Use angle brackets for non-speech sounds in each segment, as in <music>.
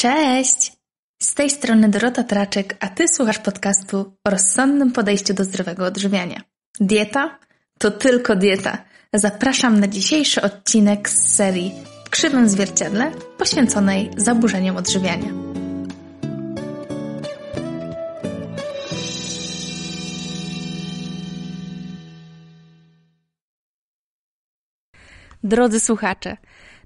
Cześć! Z tej strony Dorota Traczek, a Ty słuchasz podcastu o rozsądnym podejściu do zdrowego odżywiania. Dieta to tylko dieta. Zapraszam na dzisiejszy odcinek z serii W krzywym zwierciadle poświęconej zaburzeniom odżywiania. Drodzy słuchacze,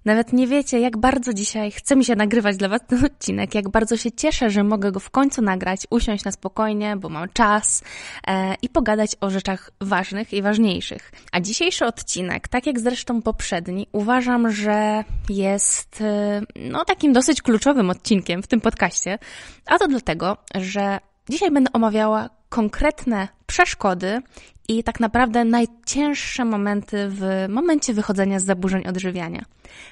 nawet nie wiecie, jak bardzo dzisiaj chce mi się nagrywać dla Was ten odcinek, jak bardzo się cieszę, że mogę go w końcu nagrać, usiąść na spokojnie, bo mam czas e, i pogadać o rzeczach ważnych i ważniejszych. A dzisiejszy odcinek, tak jak zresztą poprzedni, uważam, że jest e, no, takim dosyć kluczowym odcinkiem w tym podcaście, a to dlatego, że dzisiaj będę omawiała konkretne przeszkody, i tak naprawdę najcięższe momenty w momencie wychodzenia z zaburzeń odżywiania.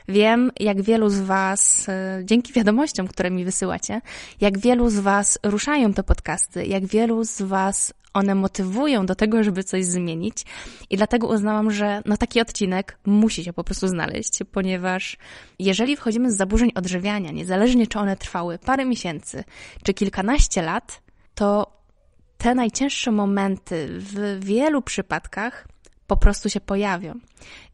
Wiem, jak wielu z Was, e, dzięki wiadomościom, które mi wysyłacie, jak wielu z Was ruszają te podcasty, jak wielu z Was one motywują do tego, żeby coś zmienić. I dlatego uznałam, że no taki odcinek musi się po prostu znaleźć, ponieważ jeżeli wchodzimy z zaburzeń odżywiania, niezależnie czy one trwały parę miesięcy czy kilkanaście lat, to te najcięższe momenty w wielu przypadkach po prostu się pojawią.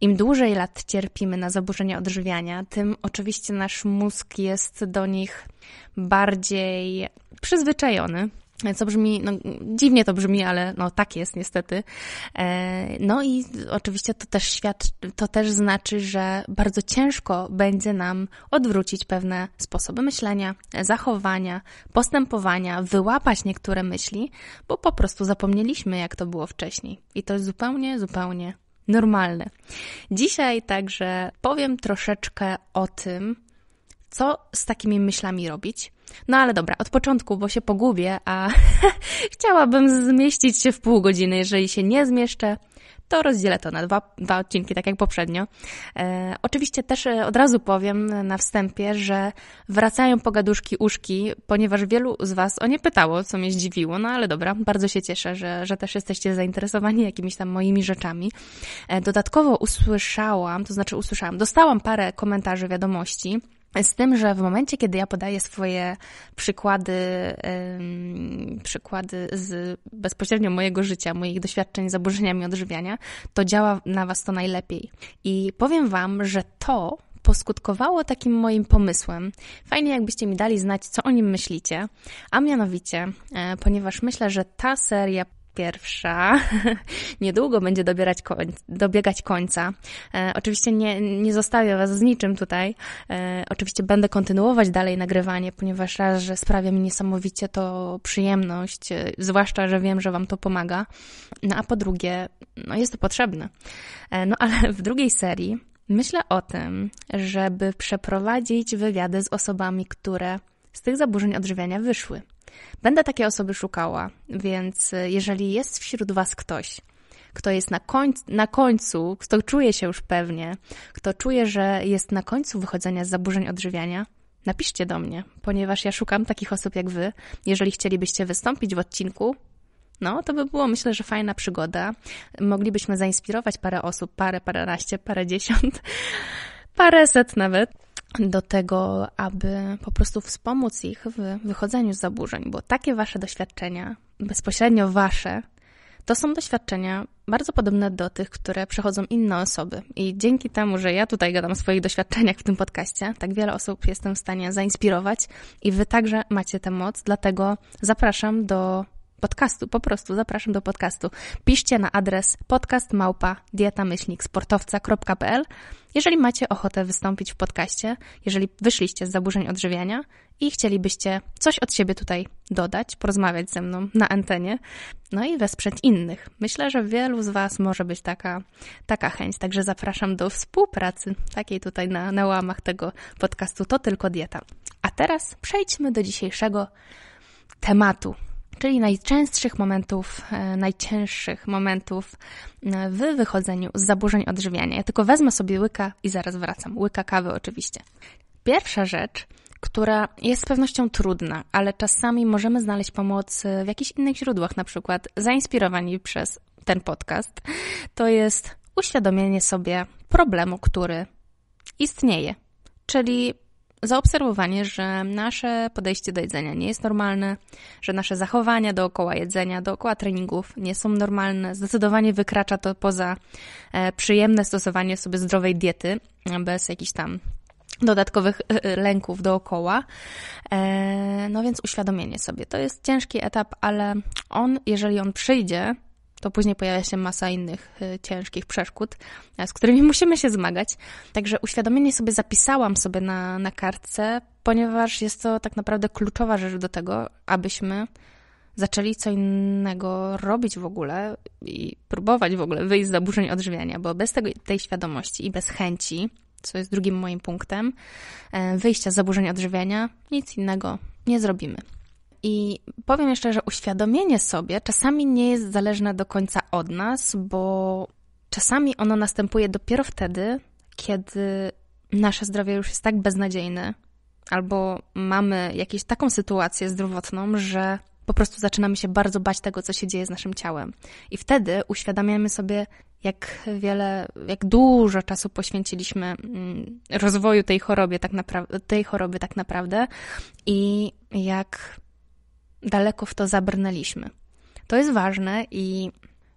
Im dłużej lat cierpimy na zaburzenia odżywiania, tym oczywiście nasz mózg jest do nich bardziej przyzwyczajony co brzmi, no dziwnie to brzmi, ale no tak jest niestety. E, no i oczywiście to też świadczy, to też znaczy, że bardzo ciężko będzie nam odwrócić pewne sposoby myślenia, zachowania, postępowania, wyłapać niektóre myśli, bo po prostu zapomnieliśmy, jak to było wcześniej. I to jest zupełnie, zupełnie normalne. Dzisiaj także powiem troszeczkę o tym, co z takimi myślami robić no ale dobra, od początku, bo się pogubię, a <laughs> chciałabym zmieścić się w pół godziny. Jeżeli się nie zmieszczę, to rozdzielę to na dwa, dwa odcinki, tak jak poprzednio. E, oczywiście też e, od razu powiem na wstępie, że wracają pogaduszki uszki, ponieważ wielu z Was o nie pytało, co mnie zdziwiło, no ale dobra, bardzo się cieszę, że, że też jesteście zainteresowani jakimiś tam moimi rzeczami. E, dodatkowo usłyszałam, to znaczy usłyszałam, dostałam parę komentarzy, wiadomości, z tym, że w momencie, kiedy ja podaję swoje przykłady, przykłady z bezpośrednio mojego życia, moich doświadczeń z zaburzeniami odżywiania, to działa na Was to najlepiej. I powiem Wam, że to poskutkowało takim moim pomysłem. Fajnie, jakbyście mi dali znać, co o nim myślicie, a mianowicie, e, ponieważ myślę, że ta seria pierwsza. <laughs> Niedługo będzie dobierać koń, dobiegać końca. E, oczywiście nie, nie zostawię Was z niczym tutaj. E, oczywiście będę kontynuować dalej nagrywanie, ponieważ raz, że sprawia mi niesamowicie to przyjemność, e, zwłaszcza, że wiem, że Wam to pomaga. No a po drugie, no jest to potrzebne. E, no ale <laughs> w drugiej serii myślę o tym, żeby przeprowadzić wywiady z osobami, które z tych zaburzeń odżywiania wyszły. Będę takie osoby szukała, więc e, jeżeli jest wśród Was ktoś, kto jest na, końcu, na końcu, kto czuje się już pewnie, kto czuje, że jest na końcu wychodzenia z zaburzeń odżywiania, napiszcie do mnie, ponieważ ja szukam takich osób jak Wy. Jeżeli chcielibyście wystąpić w odcinku, no, to by było myślę, że fajna przygoda. Moglibyśmy zainspirować parę osób, parę, paręnaście, parę dziesiąt, <laughs> paręset nawet do tego, aby po prostu wspomóc ich w wychodzeniu z zaburzeń, bo takie wasze doświadczenia, bezpośrednio wasze, to są doświadczenia bardzo podobne do tych, które przechodzą inne osoby. I dzięki temu, że ja tutaj gadam o swoich doświadczeniach w tym podcaście, tak wiele osób jestem w stanie zainspirować i wy także macie tę moc, dlatego zapraszam do podcastu, po prostu zapraszam do podcastu. Piszcie na adres podcastmałpa.dietamyślniksportowca.pl jeżeli macie ochotę wystąpić w podcaście, jeżeli wyszliście z zaburzeń odżywiania i chcielibyście coś od siebie tutaj dodać, porozmawiać ze mną na antenie, no i wesprzeć innych. Myślę, że wielu z Was może być taka, taka chęć, także zapraszam do współpracy, takiej tutaj na, na łamach tego podcastu To Tylko Dieta. A teraz przejdźmy do dzisiejszego tematu, czyli najczęstszych momentów, e, najcięższych momentów e, w wychodzeniu z zaburzeń odżywiania. Ja tylko wezmę sobie łyka i zaraz wracam. Łyka kawy oczywiście. Pierwsza rzecz, która jest z pewnością trudna, ale czasami możemy znaleźć pomoc e, w jakichś innych źródłach, na przykład zainspirowani przez ten podcast, to jest uświadomienie sobie problemu, który istnieje. Czyli zaobserwowanie, że nasze podejście do jedzenia nie jest normalne, że nasze zachowania dookoła jedzenia, dookoła treningów nie są normalne. Zdecydowanie wykracza to poza e, przyjemne stosowanie sobie zdrowej diety e, bez jakichś tam dodatkowych e, lęków dookoła. No więc uświadomienie sobie. To jest ciężki etap, ale on, jeżeli on przyjdzie, to później pojawia się masa innych y, ciężkich przeszkód, e, z którymi musimy się zmagać. Także uświadomienie sobie zapisałam sobie na, na kartce, ponieważ jest to tak naprawdę kluczowa rzecz do tego, abyśmy zaczęli co innego robić w ogóle i próbować w ogóle wyjść z zaburzeń odżywiania, bo bez tego, tej świadomości i bez chęci, co jest drugim moim punktem, e, wyjścia z zaburzeń odżywiania, nic innego nie zrobimy. I powiem jeszcze, że uświadomienie sobie czasami nie jest zależne do końca od nas, bo czasami ono następuje dopiero wtedy, kiedy nasze zdrowie już jest tak beznadziejne, albo mamy jakąś taką sytuację zdrowotną, że po prostu zaczynamy się bardzo bać tego, co się dzieje z naszym ciałem. I wtedy uświadamiamy sobie, jak wiele, jak dużo czasu poświęciliśmy mm, rozwoju tej choroby tak, napra- tej choroby tak naprawdę i jak daleko w to zabrnęliśmy. To jest ważne i,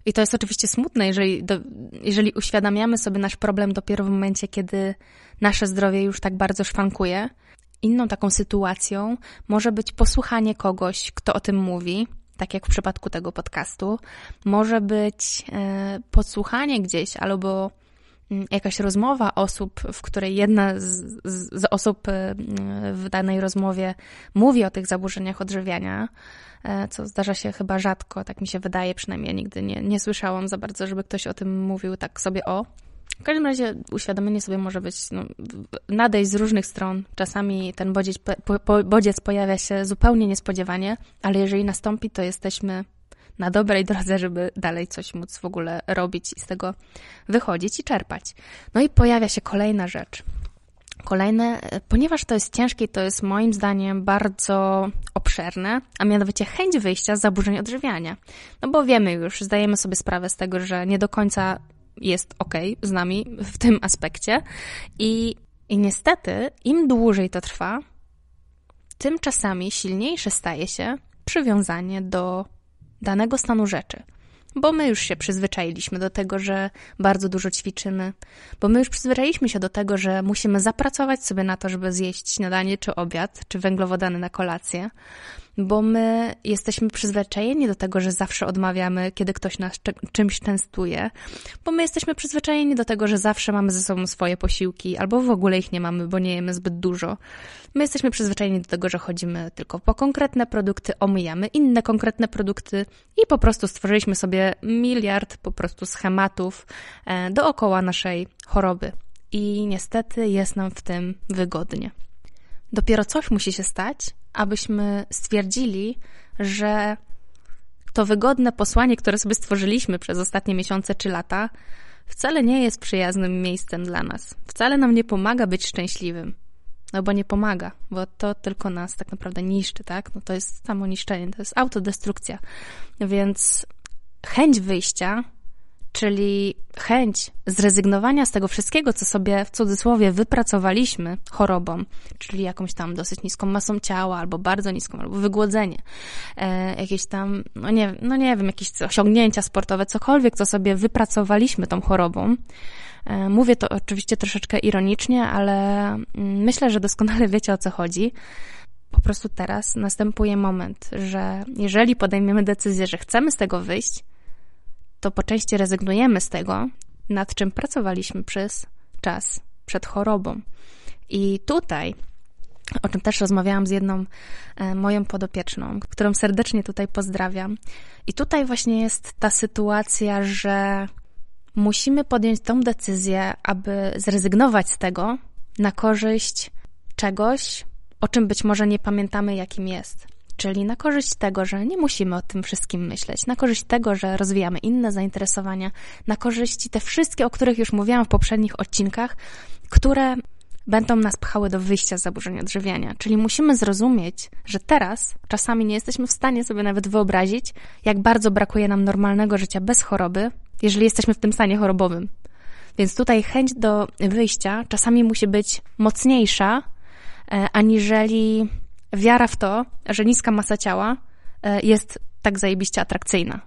i to jest oczywiście smutne, jeżeli, do, jeżeli uświadamiamy sobie nasz problem dopiero w momencie, kiedy nasze zdrowie już tak bardzo szwankuje. Inną taką sytuacją może być posłuchanie kogoś, kto o tym mówi, tak jak w przypadku tego podcastu. Może być e, podsłuchanie gdzieś albo Mm, jakaś rozmowa osób, w której jedna z, z, osób y, w danej rozmowie mówi o tych zaburzeniach odżywiania, e, co zdarza się chyba rzadko, tak mi się wydaje, przynajmniej ja nigdy nie, nie słyszałam za bardzo, żeby ktoś o tym mówił tak sobie o. W każdym razie uświadomienie sobie może być, no, nadejść z różnych stron. Czasami ten bodziec, bodziec pojawia się zupełnie niespodziewanie, ale jeżeli nastąpi, to jesteśmy na dobrej drodze, żeby dalej coś móc w ogóle robić i z tego wychodzić i czerpać. No i pojawia się kolejna rzecz. Kolejne, ponieważ to jest ciężkie, to jest moim zdaniem bardzo obszerne, a mianowicie chęć wyjścia z zaburzeń odżywiania. No bo wiemy już, zdajemy sobie sprawę z tego, że nie do końca jest ok z nami w tym aspekcie i, i niestety im dłużej to trwa, tym czasami silniejsze staje się przywiązanie do danego stanu rzeczy. Bo my już się przyzwyczailiśmy do tego, że bardzo dużo ćwiczymy, bo my już przyzwyczailiśmy się do tego, że musimy zapracować sobie na to, żeby zjeść śniadanie czy obiad, czy węglowodany na kolację, bo my jesteśmy przyzwyczajeni do tego, że zawsze odmawiamy, kiedy ktoś nas czymś częstuje, bo my jesteśmy przyzwyczajeni do tego, że zawsze mamy ze sobą swoje posiłki, albo w ogóle ich nie mamy, bo nie jemy zbyt dużo. My jesteśmy przyzwyczajeni do tego, że chodzimy tylko po konkretne produkty, omijamy inne konkretne produkty i po prostu stworzyliśmy sobie miliard po prostu schematów e, dookoła naszej choroby. I niestety jest nam w tym wygodnie. Dopiero coś musi się stać, abyśmy stwierdzili, że to wygodne posłanie, które sobie stworzyliśmy przez ostatnie miesiące czy lata, wcale nie jest przyjaznym miejscem dla nas. Wcale nam nie pomaga być szczęśliwym. No bo nie pomaga, bo to tylko nas tak naprawdę niszczy, tak? No to jest samo niszczenie, to jest autodestrukcja. Więc chęć wyjścia czyli chęć zrezygnowania z tego wszystkiego, co sobie w cudzysłowie wypracowaliśmy chorobą, czyli jakąś tam dosyć niską masą ciała, albo bardzo niską, albo wygłodzenie, e, jakieś tam, no nie, no nie wiem, jakieś osiągnięcia sportowe, cokolwiek, co sobie wypracowaliśmy tą chorobą. E, mówię to oczywiście troszeczkę ironicznie, ale mm, myślę, że doskonale wiecie o co chodzi po prostu teraz następuje moment, że jeżeli podejmiemy decyzję, że chcemy z tego wyjść, to po części rezygnujemy z tego, nad czym pracowaliśmy przez czas przed chorobą. I tutaj, o czym też rozmawiałam z jedną e, moją podopieczną, którą serdecznie tutaj pozdrawiam. I tutaj właśnie jest ta sytuacja, że musimy podjąć tą decyzję, aby zrezygnować z tego na korzyść czegoś, o czym być może nie pamiętamy, jakim jest. Czyli na korzyść tego, że nie musimy o tym wszystkim myśleć, na korzyść tego, że rozwijamy inne zainteresowania, na korzyść te wszystkie, o których już mówiłam w poprzednich odcinkach, które będą nas pchały do wyjścia z zaburzeń odżywiania. Czyli musimy zrozumieć, że teraz czasami nie jesteśmy w stanie sobie nawet wyobrazić, jak bardzo brakuje nam normalnego życia bez choroby, jeżeli jesteśmy w tym stanie chorobowym. Więc tutaj chęć do wyjścia czasami musi być mocniejsza, e, aniżeli wiara w to, że niska masa ciała e, jest tak zajebiście atrakcyjna.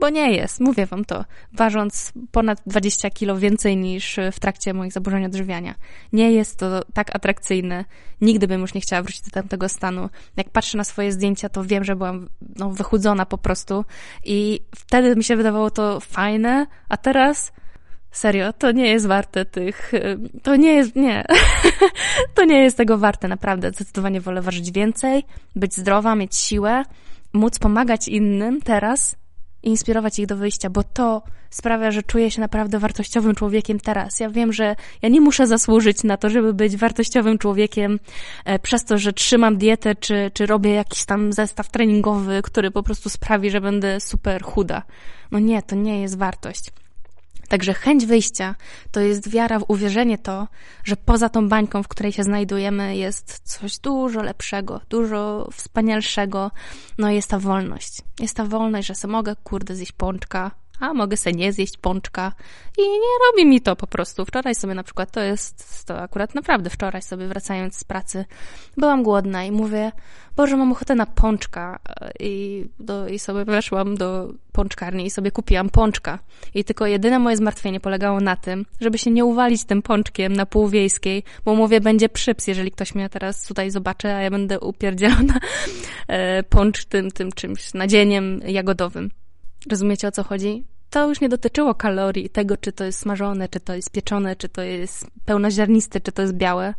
Bo nie jest, mówię wam to, ważąc ponad 20 kilo więcej niż e, w trakcie moich zaburzeń odżywiania. Nie jest to tak atrakcyjne. Nigdy bym już nie chciała wrócić do tamtego stanu. Jak patrzę na swoje zdjęcia, to wiem, że byłam no, wychudzona po prostu i wtedy mi się wydawało to fajne, a teraz Serio, to nie jest warte tych. To nie jest. Nie. <laughs> to nie jest tego warte, naprawdę. Zdecydowanie wolę ważyć więcej, być zdrowa, mieć siłę, móc pomagać innym teraz i inspirować ich do wyjścia, bo to sprawia, że czuję się naprawdę wartościowym człowiekiem teraz. Ja wiem, że ja nie muszę zasłużyć na to, żeby być wartościowym człowiekiem e, przez to, że trzymam dietę, czy, czy robię jakiś tam zestaw treningowy, który po prostu sprawi, że będę super chuda. No nie, to nie jest wartość. Także chęć wyjścia to jest wiara w uwierzenie to, że poza tą bańką, w której się znajdujemy, jest coś dużo lepszego, dużo wspanialszego. No i jest ta wolność. Jest ta wolność, że se mogę, kurde, zjeść pączka, a mogę sobie nie zjeść pączka i nie robi mi to po prostu. Wczoraj sobie na przykład, to jest, to akurat naprawdę wczoraj sobie wracając z pracy, byłam głodna i mówię, Boże, mam ochotę na pączka i, do, i sobie weszłam do pączkarni i sobie kupiłam pączka. I tylko jedyne moje zmartwienie polegało na tym, żeby się nie uwalić tym pączkiem na półwiejskiej, bo mówię, będzie przyps, jeżeli ktoś mnie teraz tutaj zobaczy, a ja będę upierdzielona e, pącz tym, tym czymś, nadzieniem jagodowym. Rozumiecie o co chodzi? To już nie dotyczyło kalorii, tego czy to jest smażone, czy to jest pieczone, czy to jest pełnoziarniste, czy to jest białe.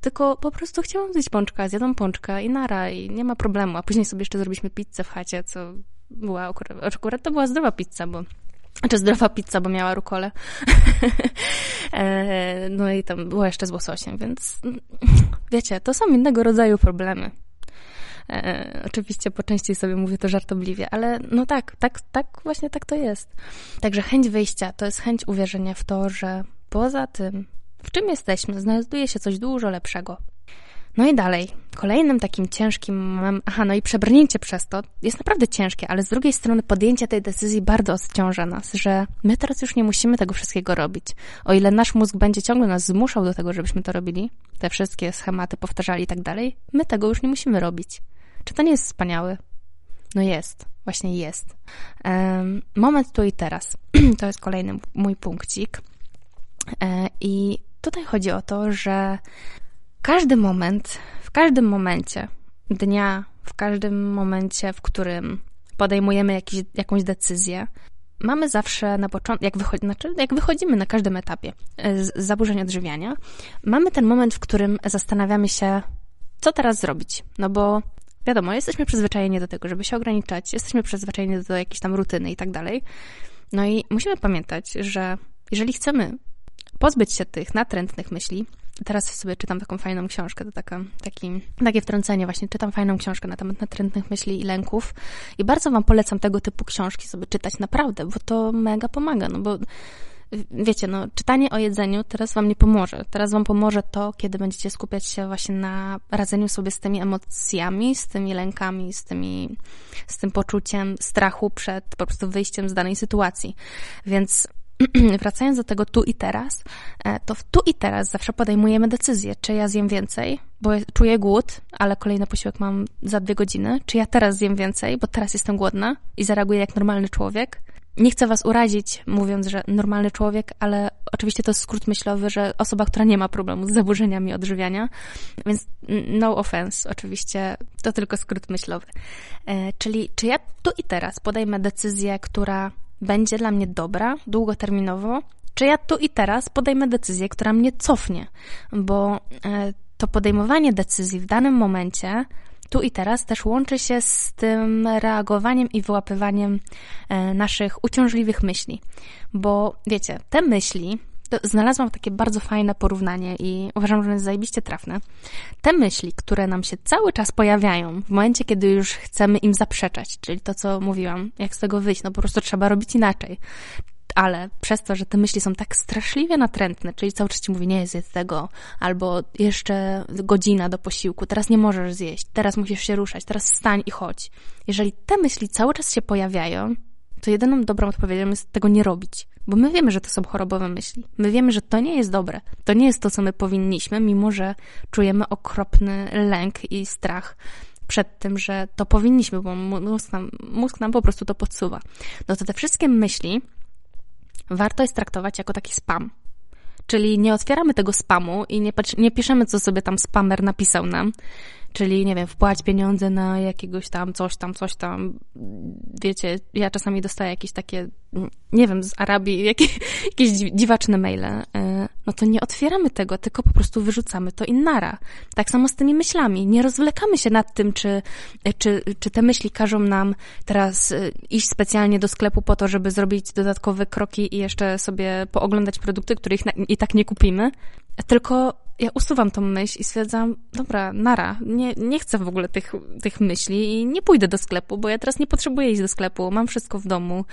Tylko po prostu chciałam zjeść pączka, zjadłam pączka i nara, i nie ma problemu. A później sobie jeszcze zrobiliśmy pizzę w chacie, co była akurat, akurat to była zdrowa pizza, bo czy znaczy zdrowa pizza, bo miała rukole. <laughs> E, no i tam była jeszcze z łososiem, więc wiecie, to są innego rodzaju problemy. E, e, oczywiście po części sobie mówię to żartobliwie, ale no tak, tak, tak, właśnie tak to jest. Także chęć wyjścia to jest chęć uwierzenia w to, że poza tym, w czym jesteśmy, znajduje się coś dużo lepszego. No i dalej, kolejnym takim ciężkim, aha, no i przebrnięcie przez to jest naprawdę ciężkie, ale z drugiej strony podjęcie tej decyzji bardzo odciąża nas, że my teraz już nie musimy tego wszystkiego robić. O ile nasz mózg będzie ciągle nas zmuszał do tego, żebyśmy to robili, te wszystkie schematy powtarzali i tak dalej, my tego już nie musimy robić. Czy to nie jest wspaniały? No jest, właśnie jest. Moment tu i teraz. <clears throat> To jest kolejny mój punkcik. E, I tutaj chodzi o to, że każdy moment, w każdym momencie dnia, w każdym momencie, w którym podejmujemy jakiś, jakąś decyzję, mamy zawsze na początku, jak, znaczy jak wychodzimy na każdym etapie e, z zaburzeń odżywiania, mamy ten moment, w którym zastanawiamy się, co teraz zrobić. No bo wiadomo, jesteśmy przyzwyczajeni do tego, żeby się ograniczać, jesteśmy przyzwyczajeni do jakiejś tam rutyny i tak dalej. No i musimy pamiętać, że jeżeli chcemy pozbyć się tych natrętnych myśli, teraz sobie czytam taką fajną książkę, to taka, taki, takie wtrącenie właśnie, czytam fajną książkę na temat natrętnych myśli i lęków i bardzo Wam polecam tego typu książki sobie czytać naprawdę, bo to mega pomaga, no bo wiecie, no, czytanie o jedzeniu teraz wam nie pomoże. Teraz wam pomoże to, kiedy będziecie skupiać się właśnie na radzeniu sobie z tymi emocjami, z tymi lękami, z, tymi, z tym poczuciem strachu przed po prostu wyjściem z danej sytuacji. Więc <clears throat> wracając do tego tu i teraz, e, to w tu i teraz zawsze podejmujemy decyzję, czy ja zjem więcej, bo czuję głód, ale kolejny posiłek mam za dwie godziny, czy ja teraz zjem więcej, bo teraz jestem głodna i zareaguję jak normalny człowiek, nie chcę was urazić, mówiąc, że normalny człowiek, ale oczywiście to jest skrót myślowy, że osoba, która nie ma problemu z zaburzeniami odżywiania, więc no offense, oczywiście to tylko skrót myślowy. E, czyli czy ja tu i teraz podejmę decyzję, która będzie dla mnie dobra długoterminowo, czy ja tu i teraz podejmę decyzję, która mnie cofnie, bo e, to podejmowanie decyzji w danym momencie tu i teraz też łączy się z tym reagowaniem i wyłapywaniem e, naszych uciążliwych myśli. Bo wiecie, te myśli, znalazłam takie bardzo fajne porównanie i uważam, że jest zajebiście trafne. Te myśli, które nam się cały czas pojawiają w momencie, kiedy już chcemy im zaprzeczać, czyli to, co mówiłam, jak z tego wyjść, no po prostu trzeba robić inaczej ale przez to, że te myśli są tak straszliwie natrętne, czyli cały czas ci mówi, nie zjedz tego, albo jeszcze godzina do posiłku, teraz nie możesz zjeść, teraz musisz się ruszać, teraz stań i chodź. Jeżeli te myśli cały czas się pojawiają, to jedyną dobrą odpowiedzią jest tego nie robić. Bo my wiemy, że to są chorobowe myśli. My wiemy, że to nie jest dobre. To nie jest to, co my powinniśmy, mimo że czujemy okropny lęk i strach przed tym, że to powinniśmy, bo mózg nam, mózg nam po prostu to podsuwa. No to te wszystkie myśli warto jest traktować jako taki spam. Czyli nie otwieramy tego spamu i nie, nie piszemy, co sobie tam spamer napisał nam. Czyli, nie wiem, wpłać pieniądze na jakiegoś tam, coś tam, coś tam. Wiecie, ja czasami dostaję jakieś takie, nie wiem, z Arabii, <laughs> jakieś, jakieś dziwaczne maile. E, no to nie otwieramy tego, tylko po prostu wyrzucamy to innara. Tak samo z tymi myślami. Nie rozwlekamy się nad tym, czy, czy, czy te myśli każą nam teraz y, iść specjalnie do sklepu po to, żeby zrobić dodatkowe kroki i jeszcze sobie pooglądać produkty, których i tak nie kupimy. Tylko ja usuwam tą myśl i stwierdzam, dobra, nara, nie, nie chcę w ogóle tych, tych myśli i nie pójdę do sklepu, bo ja teraz nie potrzebuję iść do sklepu, mam wszystko w domu,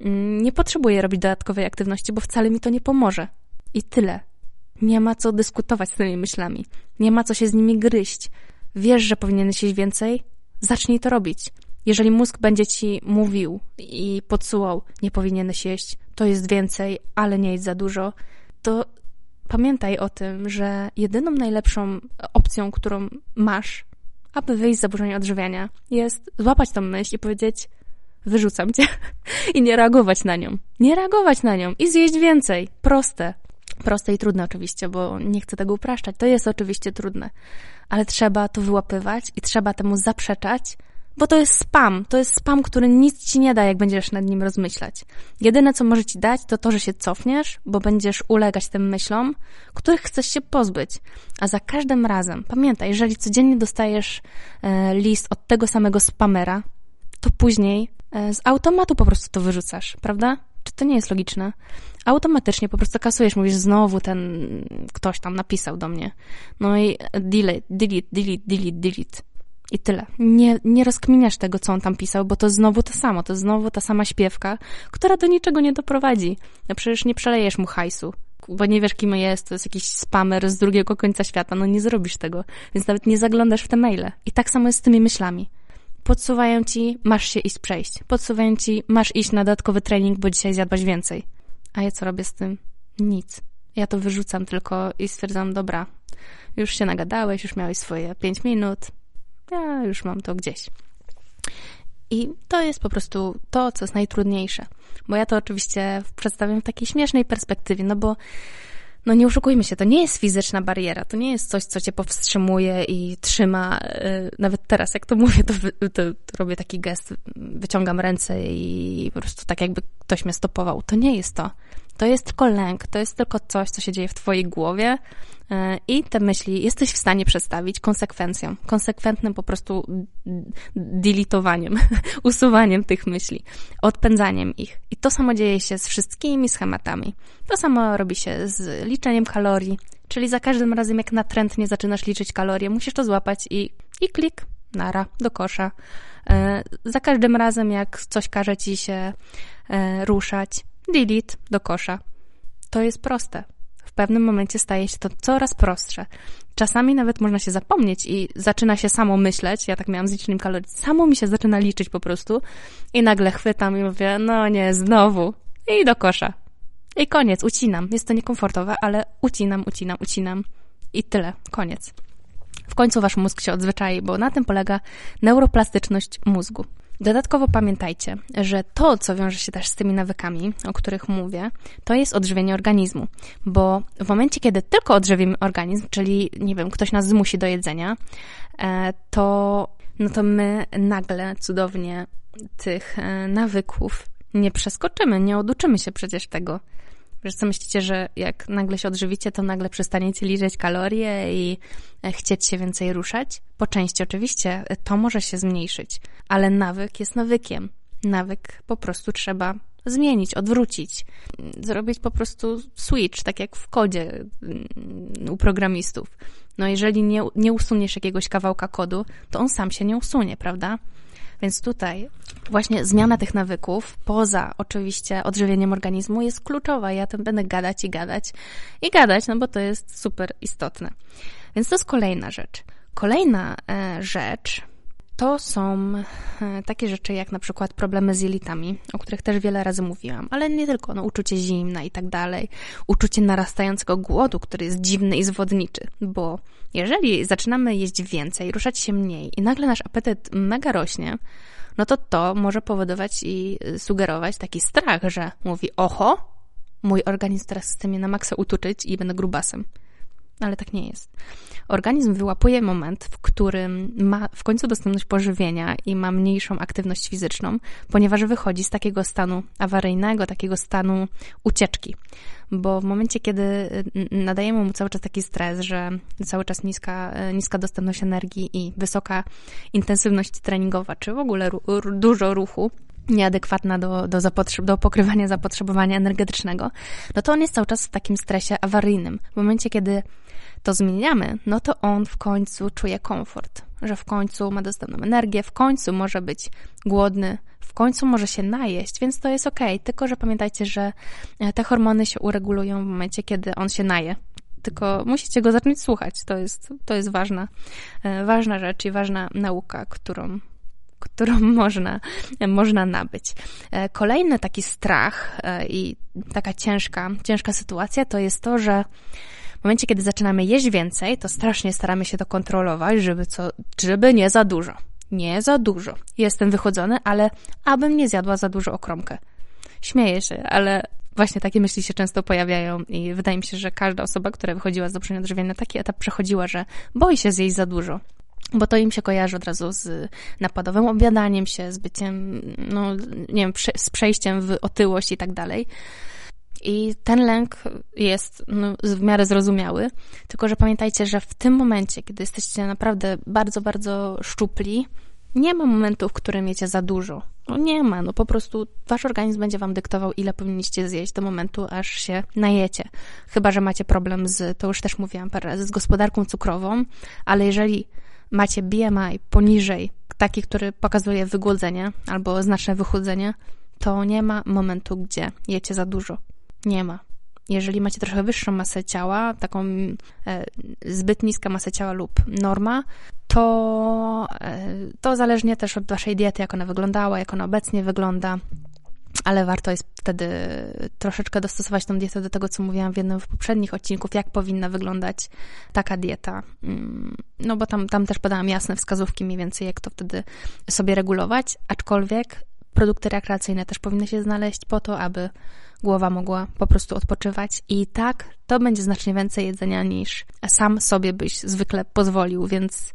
mm, nie potrzebuję robić dodatkowej aktywności, bo wcale mi to nie pomoże. I tyle. Nie ma co dyskutować z tymi myślami. Nie ma co się z nimi gryźć. Wiesz, że powinieneś jeść więcej? Zacznij to robić. Jeżeli mózg będzie ci mówił i podsuwał, nie powinieneś jeść, to jest więcej, ale nie jest za dużo, to pamiętaj o tym, że jedyną najlepszą opcją, którą masz, aby wyjść z zaburzenia odżywiania, jest złapać tą myśl i powiedzieć: Wyrzucam cię <laughs> i nie reagować na nią. Nie reagować na nią i zjeść więcej. Proste proste i trudne oczywiście, bo nie chcę tego upraszczać. To jest oczywiście trudne, ale trzeba to wyłapywać i trzeba temu zaprzeczać, bo to jest spam. To jest spam, który nic ci nie da, jak będziesz nad nim rozmyślać. Jedyne, co może ci dać, to to, że się cofniesz, bo będziesz ulegać tym myślom, których chcesz się pozbyć. A za każdym razem, pamiętaj, jeżeli codziennie dostajesz e, list od tego samego spamera, to później e, z automatu po prostu to wyrzucasz, prawda? Czy to nie jest logiczne? Automatycznie po prostu kasujesz, mówisz znowu ten ktoś tam napisał do mnie. No i delete, delete, delete, delete, delete. I tyle. Nie, nie rozkminiasz tego, co on tam pisał, bo to znowu to samo, to znowu ta sama śpiewka, która do niczego nie doprowadzi. No przecież nie przelejesz mu hajsu, bo nie wiesz, kim jest, to jest jakiś spamer z drugiego końca świata, no nie zrobisz tego, więc nawet nie zaglądasz w te maile. I tak samo jest z tymi myślami podsuwają ci, masz się iść przejść. Podsuwają ci, masz iść na dodatkowy trening, bo dzisiaj zjadłaś więcej. A ja co robię z tym? Nic. Ja to wyrzucam tylko i stwierdzam, dobra, już się nagadałeś, już miałeś swoje 5 minut, ja już mam to gdzieś. I to jest po prostu to, co jest najtrudniejsze. Bo ja to oczywiście przedstawiam w takiej śmiesznej perspektywie, no bo no nie oszukujmy się, to nie jest fizyczna bariera, to nie jest coś, co cię powstrzymuje i trzyma. Y, nawet teraz, jak to mówię, to, to, to robię taki gest, wyciągam ręce i po prostu tak jakby ktoś mnie stopował. To nie jest to. To jest tylko lęk, to jest tylko coś, co się dzieje w Twojej głowie e, i te myśli jesteś w stanie przedstawić konsekwencją, konsekwentnym po prostu dilitowaniem, <laughs> usuwaniem tych myśli, odpędzaniem ich. I to samo dzieje się z wszystkimi schematami. To samo robi się z liczeniem kalorii, czyli za każdym razem jak natrętnie zaczynasz liczyć kalorie, musisz to złapać i, i klik, nara, do kosza. E, za każdym razem jak coś każe ci się e, ruszać, delete do kosza. To jest proste. W pewnym momencie staje się to coraz prostsze. Czasami nawet można się zapomnieć i zaczyna się samo myśleć. Ja tak miałam z licznym kalorii. Samo mi się zaczyna liczyć po prostu i nagle chwytam i mówię, no nie, znowu. I do kosza. I koniec, ucinam. Jest to niekomfortowe, ale ucinam, ucinam, ucinam. I tyle, koniec. W końcu wasz mózg się odzwyczai, bo na tym polega neuroplastyczność mózgu. Dodatkowo pamiętajcie, że to, co wiąże się też z tymi nawykami, o których mówię, to jest odżywienie organizmu, bo w momencie, kiedy tylko odżywimy organizm, czyli nie wiem, ktoś nas zmusi do jedzenia, e, to, no to my nagle cudownie tych e, nawyków nie przeskoczymy, nie oduczymy się przecież tego. Wiesz co, myślicie, że jak nagle się odżywicie, to nagle przestaniecie liczyć kalorie i e, chcieć się więcej ruszać? Po części oczywiście e, to może się zmniejszyć, ale nawyk jest nawykiem. Nawyk po prostu trzeba zmienić, odwrócić, zrobić po prostu switch, tak jak w kodzie mm, u programistów. No jeżeli nie, nie usuniesz jakiegoś kawałka kodu, to on sam się nie usunie, prawda? Więc tutaj właśnie zmiana tych nawyków, poza oczywiście odżywieniem organizmu, jest kluczowa. Ja tym będę gadać i gadać i gadać, no bo to jest super istotne. Więc to jest kolejna rzecz. Kolejna e, rzecz, to są e, takie rzeczy jak na przykład problemy z jelitami, o których też wiele razy mówiłam, ale nie tylko, no, uczucie zimna i tak dalej, uczucie narastającego głodu, który jest dziwny i zwodniczy, bo jeżeli zaczynamy jeść więcej, ruszać się mniej i nagle nasz apetyt mega rośnie, no to to może powodować i sugerować taki strach, że mówi oho, mój organizm teraz chce mnie na maksa utuczyć i będę grubasem ale tak nie jest. Organizm wyłapuje moment, w którym ma w końcu dostępność pożywienia i ma mniejszą aktywność fizyczną, ponieważ wychodzi z takiego stanu awaryjnego, takiego stanu ucieczki. Bo w momencie, kiedy y, nadajemy mu cały czas taki stres, że cały czas niska, y, niska dostępność energii i wysoka intensywność treningowa, czy w ogóle ru dużo ruchu, nieadekwatna do, do, do pokrywania zapotrzebowania energetycznego, no to on jest cały czas w takim stresie awaryjnym. W momencie, kiedy to zmieniamy, no to on w końcu czuje komfort, że w końcu ma dostępną energię, w końcu może być głodny, w końcu może się najeść, więc to jest ok. Tylko, że pamiętajcie, że e, te hormony się uregulują w momencie, kiedy on się naje. Tylko musicie go zacząć słuchać. To jest, to jest ważna, e, ważna rzecz i ważna nauka, którą którą <laughs> można, można nabyć. E, kolejny taki strach e, i taka ciężka, ciężka sytuacja to jest to, że w momencie, kiedy zaczynamy jeść więcej, to strasznie staramy się to kontrolować, żeby, co, żeby nie za dużo. Nie za dużo. Jestem wychodzony, ale abym nie zjadła za dużo okromkę. Śmieję się, ale właśnie takie myśli się często pojawiają i wydaje mi się, że każda osoba, która wychodziła z zaburzenia odżywiania na taki etap przechodziła, że boi się zjeść za dużo bo to im się kojarzy od razu z napadowym obiadaniem się, z byciem, no nie wiem, prze, z przejściem w otyłość i tak dalej. I ten lęk jest no, w miarę zrozumiały, tylko że pamiętajcie, że w tym momencie, kiedy jesteście naprawdę bardzo, bardzo szczupli, nie ma momentu, w którym jecie za dużo. No nie ma, no po prostu wasz organizm będzie wam dyktował, ile powinniście zjeść do momentu, aż się najecie. Chyba, że macie problem z, to już też mówiłam parę razy, z gospodarką cukrową, ale jeżeli macie BMI poniżej taki, który pokazuje wygłodzenie albo znaczne wychudzenie, to nie ma momentu, gdzie jecie za dużo. Nie ma. Jeżeli macie trochę wyższą masę ciała, taką e, zbyt niską masę ciała lub norma, to, e, to zależnie też od waszej diety, jak ona wyglądała, jak ona obecnie wygląda, ale warto jest wtedy troszeczkę dostosować tą dietę do tego, co mówiłam w jednym z poprzednich odcinków, jak powinna wyglądać taka dieta. Mm, no bo tam, tam też podałam jasne wskazówki mniej więcej, jak to wtedy sobie regulować, aczkolwiek produkty rekreacyjne też powinny się znaleźć po to, aby głowa mogła po prostu odpoczywać. I tak, to będzie znacznie więcej jedzenia niż sam sobie byś zwykle pozwolił, więc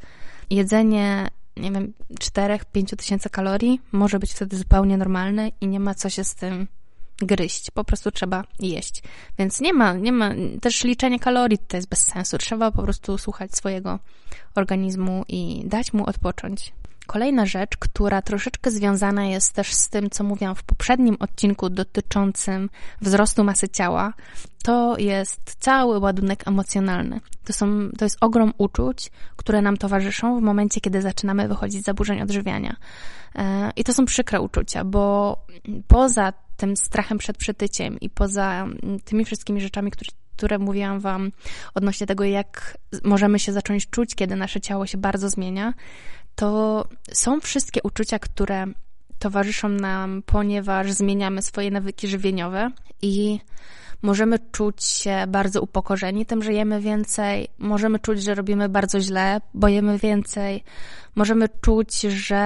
jedzenie nie wiem, 4-5 tysięcy kalorii może być wtedy zupełnie normalne i nie ma co się z tym gryźć, po prostu trzeba jeść. Więc nie ma, nie ma, też liczenie kalorii to jest bez sensu, trzeba po prostu słuchać swojego organizmu i dać mu odpocząć. Kolejna rzecz, która troszeczkę związana jest też z tym, co mówiłam w poprzednim odcinku dotyczącym wzrostu masy ciała, to jest cały ładunek emocjonalny. To, są, to jest ogrom uczuć, które nam towarzyszą w momencie, kiedy zaczynamy wychodzić z zaburzeń odżywiania. E, I to są przykre uczucia, bo poza tym strachem przed przetyciem i poza mm, tymi wszystkimi rzeczami, które które mówiłam Wam odnośnie tego, jak możemy się zacząć czuć, kiedy nasze ciało się bardzo zmienia, to są wszystkie uczucia, które towarzyszą nam, ponieważ zmieniamy swoje nawyki żywieniowe i możemy czuć się bardzo upokorzeni tym, że jemy więcej, możemy czuć, że robimy bardzo źle, bo jemy więcej, możemy czuć, że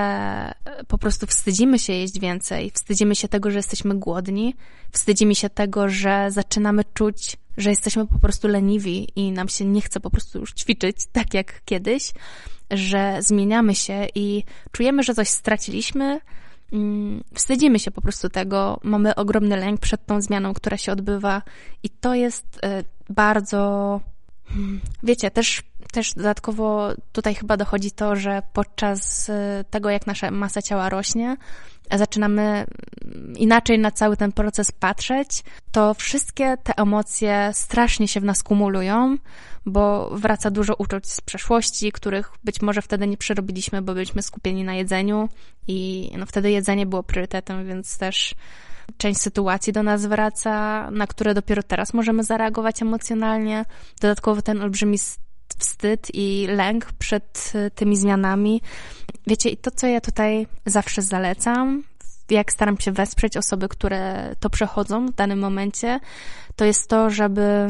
po prostu wstydzimy się jeść więcej, wstydzimy się tego, że jesteśmy głodni, wstydzimy się tego, że zaczynamy czuć, że jesteśmy po prostu leniwi i nam się nie chce po prostu już ćwiczyć tak jak kiedyś że zmieniamy się i czujemy, że coś straciliśmy, mm, wstydzimy się po prostu tego, mamy ogromny lęk przed tą zmianą, która się odbywa, i to jest e, bardzo. Hmm, wiecie, też, też dodatkowo tutaj chyba dochodzi to, że podczas e, tego, jak nasza masa ciała rośnie, zaczynamy inaczej na cały ten proces patrzeć, to wszystkie te emocje strasznie się w nas kumulują, bo wraca dużo uczuć z przeszłości, których być może wtedy nie przerobiliśmy, bo byliśmy skupieni na jedzeniu i no wtedy jedzenie było priorytetem, więc też część sytuacji do nas wraca, na które dopiero teraz możemy zareagować emocjonalnie. Dodatkowo ten olbrzymi wstyd i lęk przed e, tymi zmianami. Wiecie, i to, co ja tutaj zawsze zalecam, jak staram się wesprzeć osoby, które to przechodzą w danym momencie, to jest to, żeby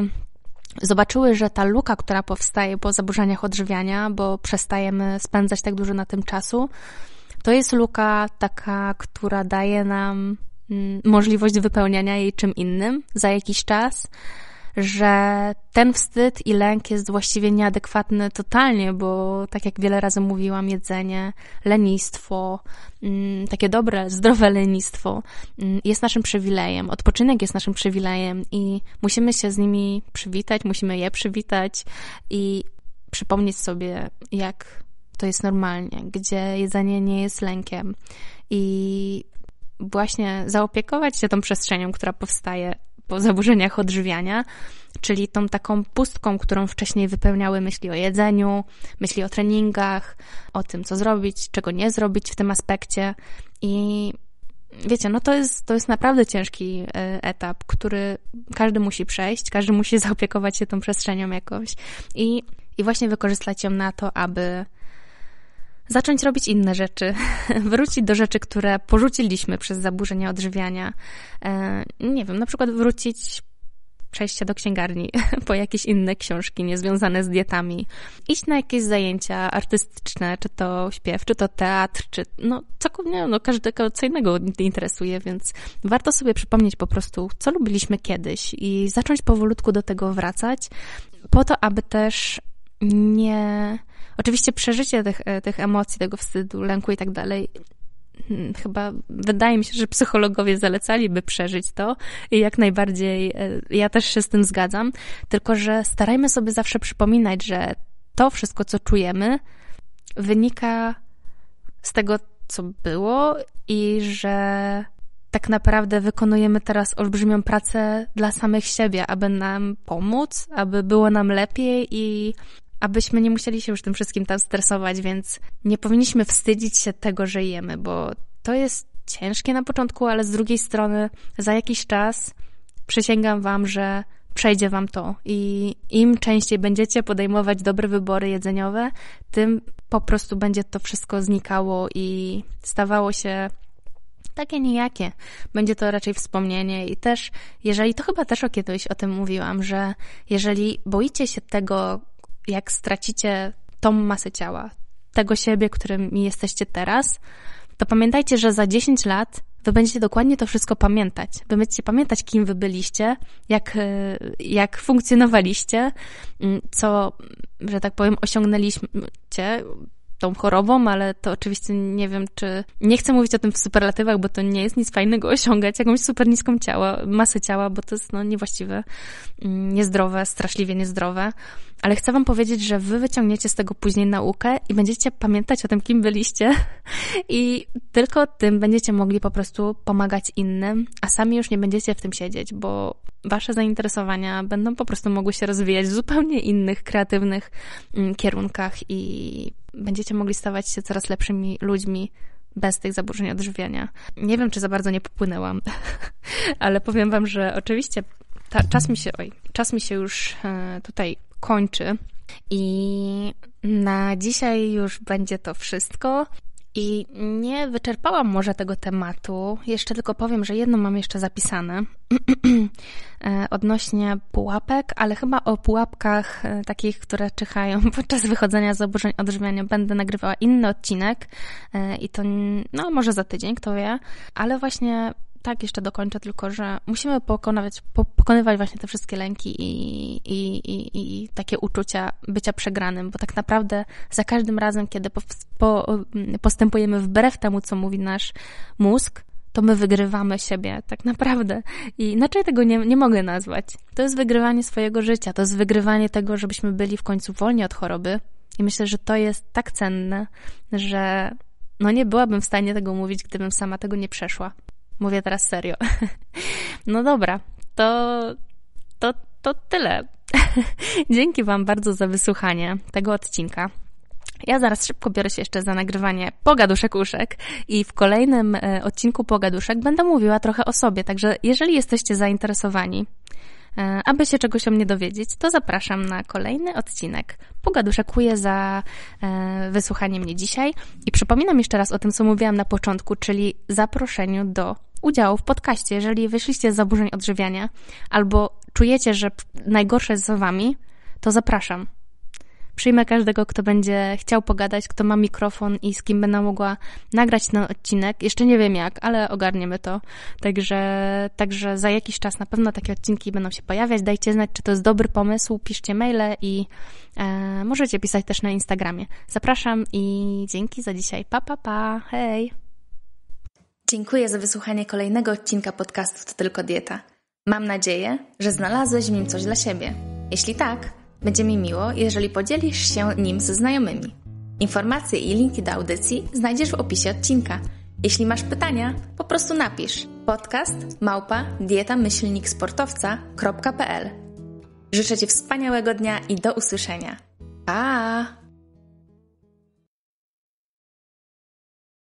zobaczyły, że ta luka, która powstaje po zaburzeniach odżywiania, bo przestajemy spędzać tak dużo na tym czasu, to jest luka taka, która daje nam mm, możliwość wypełniania jej czym innym za jakiś czas że ten wstyd i lęk jest właściwie nieadekwatny totalnie, bo tak jak wiele razy mówiłam, jedzenie, lenistwo, mm, takie dobre, zdrowe lenistwo mm, jest naszym przywilejem, odpoczynek jest naszym przywilejem i musimy się z nimi przywitać, musimy je przywitać i przypomnieć sobie, jak to jest normalnie, gdzie jedzenie nie jest lękiem i właśnie zaopiekować się tą przestrzenią, która powstaje po zaburzeniach odżywiania, czyli tą taką pustką, którą wcześniej wypełniały myśli o jedzeniu, myśli o treningach, o tym, co zrobić, czego nie zrobić w tym aspekcie. I wiecie, no to jest, to jest naprawdę ciężki e, etap, który każdy musi przejść, każdy musi <laughs> zaopiekować się tą przestrzenią jakoś i, i właśnie wykorzystać ją na to, aby zacząć robić inne rzeczy, <laughs> wrócić do rzeczy, które porzuciliśmy przez zaburzenia odżywiania. E, nie wiem, na przykład wrócić przejścia do księgarni <laughs> po jakieś inne książki niezwiązane z dietami, iść na jakieś zajęcia artystyczne, czy to śpiew, czy to teatr, czy no cokolwiek, no każdego co innego interesuje, więc warto sobie przypomnieć po prostu, co lubiliśmy kiedyś i zacząć powolutku do tego wracać, po to, aby też nie Oczywiście przeżycie tych, e, tych emocji, tego wstydu, lęku i tak dalej hmm, chyba wydaje mi się, że psychologowie zalecaliby przeżyć to i jak najbardziej e, ja też się z tym zgadzam, tylko że starajmy sobie zawsze przypominać, że to wszystko, co czujemy, wynika z tego, co było i że tak naprawdę wykonujemy teraz olbrzymią pracę dla samych siebie, aby nam pomóc, aby było nam lepiej i abyśmy nie musieli się już tym wszystkim tam stresować, więc nie powinniśmy wstydzić się tego, że jemy, bo to jest ciężkie na początku, ale z drugiej strony za jakiś czas przysięgam Wam, że przejdzie Wam to i im częściej będziecie podejmować dobre wybory jedzeniowe, tym po prostu będzie to wszystko znikało i stawało się takie nijakie. Będzie to raczej wspomnienie i też, jeżeli, to chyba też o kiedyś o tym mówiłam, że jeżeli boicie się tego, jak stracicie tą masę ciała, tego siebie, którym jesteście teraz, to pamiętajcie, że za 10 lat wy będziecie dokładnie to wszystko pamiętać. Wy będziecie pamiętać, kim wy byliście, jak, y, jak funkcjonowaliście, mm, co, że tak powiem, osiągnęliście, tą chorobą, ale to oczywiście nie wiem, czy. Nie chcę mówić o tym w superlatywach, bo to nie jest nic fajnego osiągać jakąś super niską ciała, masę ciała, bo to jest no, niewłaściwe, mm, niezdrowe, straszliwie niezdrowe. Ale chcę Wam powiedzieć, że Wy wyciągniecie z tego później naukę i będziecie pamiętać o tym, kim byliście, i tylko tym będziecie mogli po prostu pomagać innym, a sami już nie będziecie w tym siedzieć, bo wasze zainteresowania będą po prostu mogły się rozwijać w zupełnie innych, kreatywnych mm, kierunkach i będziecie mogli stawać się coraz lepszymi ludźmi bez tych zaburzeń odżywiania. Nie wiem, czy za bardzo nie popłynęłam, <laughs> ale powiem wam, że oczywiście ta, czas mi się, oj, czas mi się już e, tutaj kończy i na dzisiaj już będzie to wszystko. I nie wyczerpałam może tego tematu. Jeszcze tylko powiem, że jedno mam jeszcze zapisane <clears throat> e, odnośnie pułapek, ale chyba o pułapkach e, takich, które czyhają <laughs> podczas wychodzenia z oburzeń odżywiania będę nagrywała inny odcinek e, i to no może za tydzień, kto wie. Ale właśnie tak, jeszcze dokończę tylko, że musimy pokonywać, pokonywać właśnie te wszystkie lęki i, i, i, i takie uczucia bycia przegranym, bo tak naprawdę za każdym razem, kiedy po, po, postępujemy wbrew temu, co mówi nasz mózg, to my wygrywamy siebie, tak naprawdę. I inaczej tego nie, nie mogę nazwać. To jest wygrywanie swojego życia, to jest wygrywanie tego, żebyśmy byli w końcu wolni od choroby. I myślę, że to jest tak cenne, że no nie byłabym w stanie tego mówić, gdybym sama tego nie przeszła. Mówię teraz serio. <laughs> No dobra, to, to, to tyle. <laughs> Dzięki Wam bardzo za wysłuchanie tego odcinka. Ja zaraz szybko biorę się jeszcze za nagrywanie pogaduszek uszek i w kolejnym e, odcinku pogaduszek będę mówiła trochę o sobie, także jeżeli jesteście zainteresowani, e, aby się czegoś o mnie dowiedzieć, to zapraszam na kolejny odcinek. Pogaduszekuję za e, wysłuchanie mnie dzisiaj i przypominam jeszcze raz o tym, co mówiłam na początku, czyli zaproszeniu do udziału w podcaście. Jeżeli wyszliście z zaburzeń odżywiania albo czujecie, że najgorsze jest za wami, to zapraszam. Przyjmę każdego, kto będzie chciał pogadać, kto ma mikrofon i z kim będę mogła nagrać ten odcinek. Jeszcze nie wiem jak, ale ogarniemy to. Także, także za jakiś czas na pewno takie odcinki będą się pojawiać. Dajcie znać, czy to jest dobry pomysł, piszcie maile i e, możecie pisać też na Instagramie. Zapraszam i dzięki za dzisiaj. Pa, pa, pa. Hej! Dziękuję za wysłuchanie kolejnego odcinka podcastu To Tylko Dieta. Mam nadzieję, że znalazłeś w nim coś dla siebie. Jeśli tak, będzie mi miło, jeżeli podzielisz się nim ze znajomymi. Informacje i linki do audycji znajdziesz w opisie odcinka. Jeśli masz pytania, po prostu napisz podcast małpa dietamyślniksportowca.pl Życzę Ci wspaniałego dnia i do usłyszenia. Pa!